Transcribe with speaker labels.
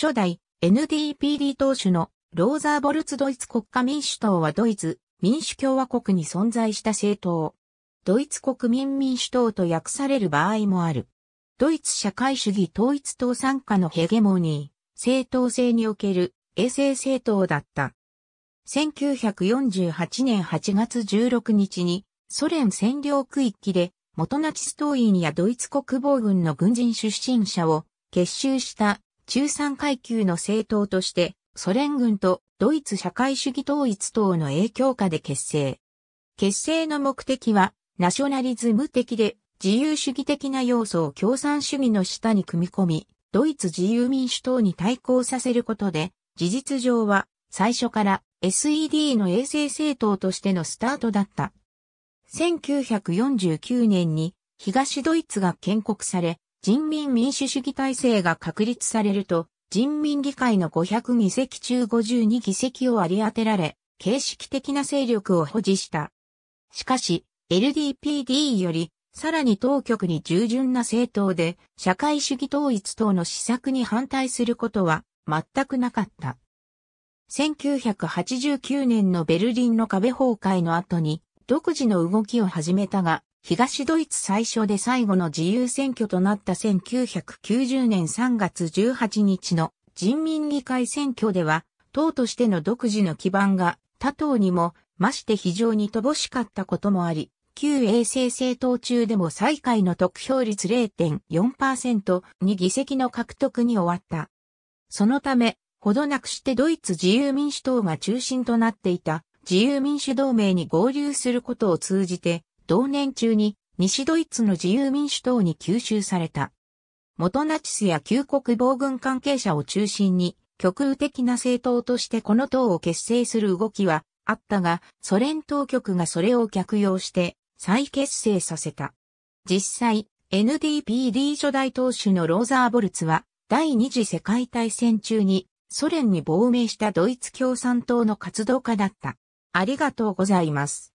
Speaker 1: 初代 NDPD 党首のローザーボルツドイツ国家民主党はドイツ民主共和国に存在した政党。ドイツ国民民主党と訳される場合もある。ドイツ社会主義統一党参加のヘゲモニー、政党制における衛生政党だった。1948年8月16日にソ連占領区域で元ナチス党員やドイツ国防軍の軍人出身者を結集した中産階級の政党として、ソ連軍とドイツ社会主義統一党の影響下で結成。結成の目的は、ナショナリズム的で自由主義的な要素を共産主義の下に組み込み、ドイツ自由民主党に対抗させることで、事実上は最初から SED の衛星政党としてのスタートだった。1949年に東ドイツが建国され、人民民主主義体制が確立されると、人民議会の500議席中52議席を割り当てられ、形式的な勢力を保持した。しかし、LDPD より、さらに当局に従順な政党で、社会主義統一等の施策に反対することは、全くなかった。1989年のベルリンの壁崩壊の後に、独自の動きを始めたが、東ドイツ最初で最後の自由選挙となった1990年3月18日の人民議会選挙では、党としての独自の基盤が他党にもまして非常に乏しかったこともあり、旧衛生政党中でも最下位の得票率0.4%に議席の獲得に終わった。そのため、ほどなくしてドイツ自由民主党が中心となっていた自由民主同盟に合流することを通じて、同年中に西ドイツの自由民主党に吸収された。元ナチスや旧国防軍関係者を中心に極右的な政党としてこの党を結成する動きはあったが、ソ連当局がそれを逆用して再結成させた。実際、NDPD 初代党首のローザーボルツは、第二次世界大戦中にソ連に亡命したドイツ共産党の活動家だった。ありがとうございます。